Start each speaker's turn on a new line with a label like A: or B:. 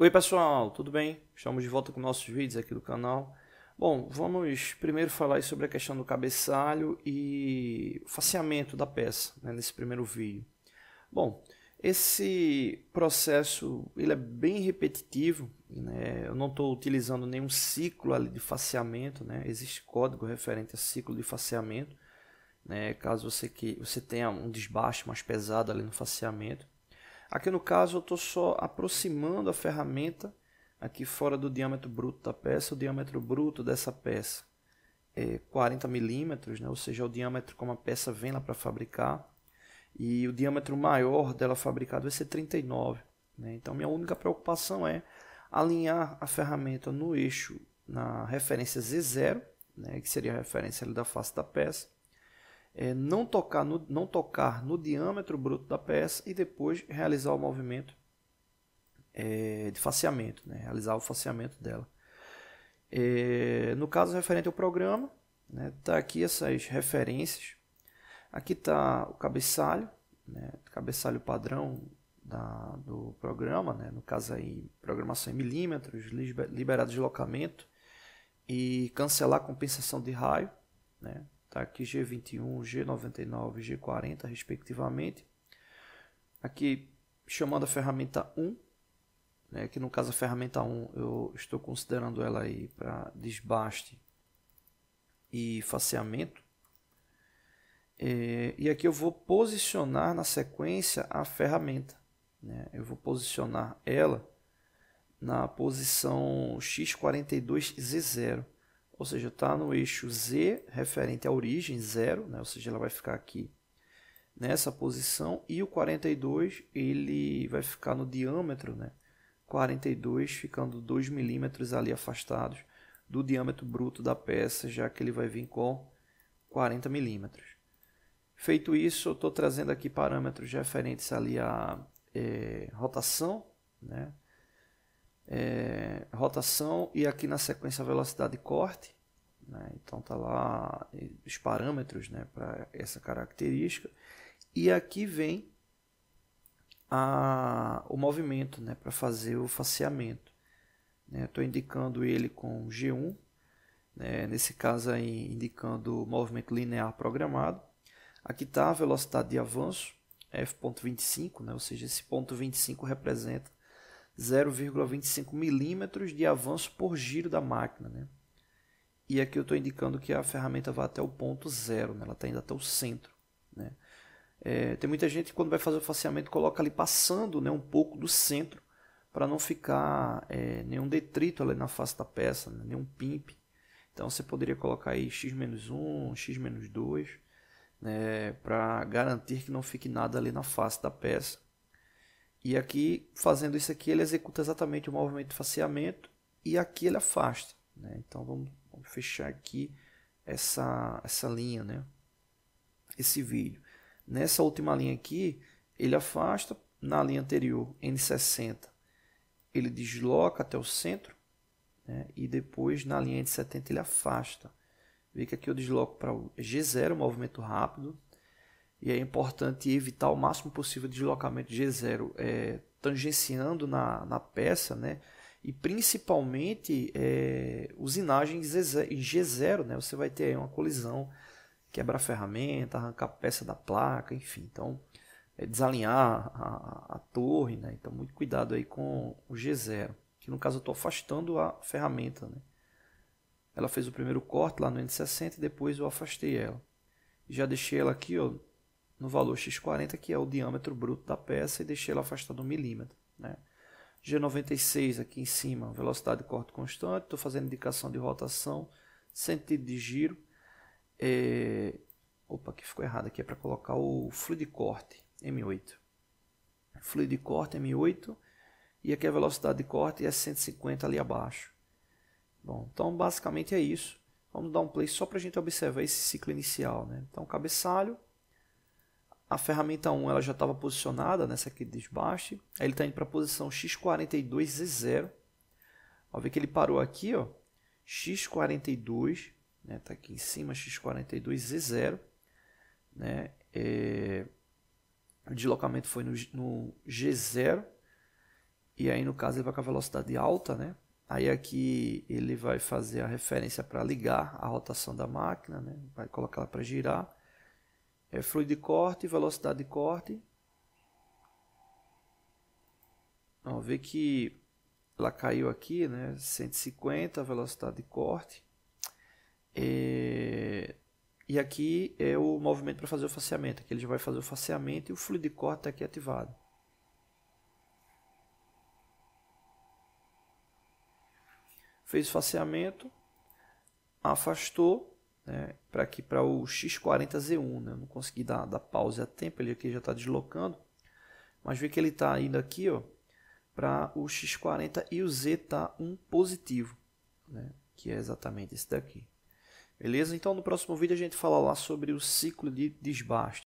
A: Oi pessoal, tudo bem? Estamos de volta com nossos vídeos aqui do canal. Bom, vamos primeiro falar sobre a questão do cabeçalho e o faceamento da peça né, nesse primeiro vídeo. Bom, esse processo ele é bem repetitivo, né? eu não estou utilizando nenhum ciclo de faceamento, né? existe código referente a ciclo de faceamento, né? caso você, que, você tenha um desbaste mais pesado ali no faceamento. Aqui no caso eu estou só aproximando a ferramenta aqui fora do diâmetro bruto da peça, o diâmetro bruto dessa peça é 40 milímetros, né? ou seja, é o diâmetro como a peça vem lá para fabricar, e o diâmetro maior dela fabricada vai ser 39. Né? Então minha única preocupação é alinhar a ferramenta no eixo na referência Z0, né? que seria a referência da face da peça, é, não, tocar no, não tocar no diâmetro bruto da peça e depois realizar o movimento é, de faceamento, né? realizar o faceamento dela. É, no caso referente ao programa, está né? Tá aqui essas referências. Aqui está o cabeçalho, né? cabeçalho padrão da, do programa, né? no caso aí programação em milímetros, liberar deslocamento e cancelar compensação de raio. Né? Está aqui G21, G99 e G40, respectivamente. Aqui, chamando a ferramenta 1, né, que no caso a ferramenta 1, eu estou considerando ela aí para desbaste e faceamento. É, e aqui eu vou posicionar na sequência a ferramenta. Né? Eu vou posicionar ela na posição X42Z0 ou seja, está no eixo Z referente à origem, zero né? ou seja, ela vai ficar aqui nessa posição, e o 42 ele vai ficar no diâmetro, né? 42 ficando 2 milímetros ali afastados do diâmetro bruto da peça, já que ele vai vir com 40 milímetros. Feito isso, eu estou trazendo aqui parâmetros referentes ali à é, rotação, né? é, rotação e aqui na sequência velocidade de corte. Né? Então tá lá os parâmetros né, para essa característica. E aqui vem a, o movimento né, para fazer o faceamento. Né? Estou indicando ele com G1, né, nesse caso aí indicando o movimento linear programado. Aqui está a velocidade de avanço, f.25, né, ou seja, esse ponto 25 representa 0,25 milímetros de avanço por giro da máquina. Né? E aqui eu estou indicando que a ferramenta vai até o ponto zero, né? ela está indo até o centro. Né? É, tem muita gente que quando vai fazer o faceamento coloca ali passando né, um pouco do centro para não ficar é, nenhum detrito ali na face da peça, né? nenhum pimp. Então você poderia colocar aí x-1, x-2 né, para garantir que não fique nada ali na face da peça. E aqui, fazendo isso aqui, ele executa exatamente o movimento de faceamento e aqui ele afasta. Né? Então vamos, vamos, fechar aqui essa, essa linha, né? esse vídeo. Nessa última linha aqui, ele afasta, na linha anterior, N60, ele desloca até o centro, né? e depois na linha N70 ele afasta. Vê que aqui eu desloco para o G0, movimento rápido, e é importante evitar o máximo possível deslocamento G0 é, tangenciando na, na peça, né? E principalmente é, usinagem em G0, né? Você vai ter uma colisão, quebrar ferramenta, arrancar peça da placa, enfim. Então, é desalinhar a, a, torre, né? Então, muito cuidado aí com o G0, que no caso eu estou afastando a ferramenta, né? Ela fez o primeiro corte lá no N60 e depois eu afastei ela. Já deixei ela aqui, ó, no valor x40, que é o diâmetro bruto da peça, e deixei ela afastada um milímetro. Né? G96 aqui em cima, velocidade de corte constante, estou fazendo indicação de rotação, sentido de giro. É... Opa, que ficou errado aqui, é para colocar o fluido de corte, M8. Fluido de corte, M8, e aqui a velocidade de corte é 150 ali abaixo. Bom, então basicamente é isso. Vamos dar um play só para a gente observar esse ciclo inicial. Né? Então, cabeçalho, a ferramenta 1 ela já estava posicionada nessa aqui de baixo Aí ele está indo para a posição X42Z0. vamos ver que ele parou aqui, ó, X42, né, tá aqui em cima, X42Z0, né, é, o deslocamento foi no, no, G0, e aí no caso ele vai com a velocidade alta, né, aí aqui ele vai fazer a referência para ligar a rotação da máquina, né, vai colocar ela para girar, é fluido de corte, velocidade de corte. Vamos ver que ela caiu aqui, né? 150 velocidade de corte. É... E aqui é o movimento para fazer o faceamento. Aqui ele já vai fazer o faceamento e o fluido de corte está aqui ativado. Fez o faceamento, afastou, né, para aqui para o X40Z1. Né? Eu não consegui dar, dar pause a tempo, ele aqui já está deslocando. Mas vê que ele está indo aqui ó, para o X40 e o Z está um positivo, né? que é exatamente esse daqui. Beleza? Então no próximo vídeo a gente fala lá sobre o ciclo de desbaste.